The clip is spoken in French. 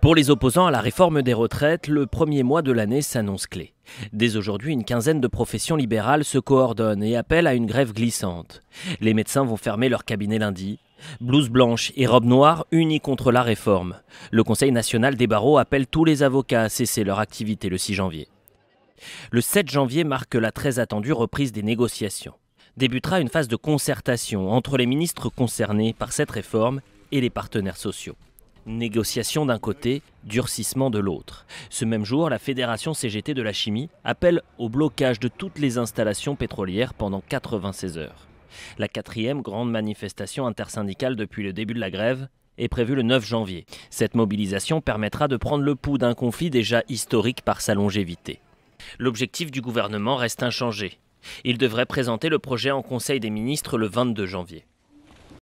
Pour les opposants à la réforme des retraites, le premier mois de l'année s'annonce clé. Dès aujourd'hui, une quinzaine de professions libérales se coordonnent et appellent à une grève glissante. Les médecins vont fermer leur cabinet lundi. Blouse blanche et robe noire unis contre la réforme. Le Conseil national des barreaux appelle tous les avocats à cesser leur activité le 6 janvier. Le 7 janvier marque la très attendue reprise des négociations. Débutera une phase de concertation entre les ministres concernés par cette réforme et les partenaires sociaux. Négociation d'un côté, durcissement de l'autre. Ce même jour, la Fédération CGT de la chimie appelle au blocage de toutes les installations pétrolières pendant 96 heures. La quatrième grande manifestation intersyndicale depuis le début de la grève est prévue le 9 janvier. Cette mobilisation permettra de prendre le pouls d'un conflit déjà historique par sa longévité. L'objectif du gouvernement reste inchangé. Il devrait présenter le projet en Conseil des ministres le 22 janvier.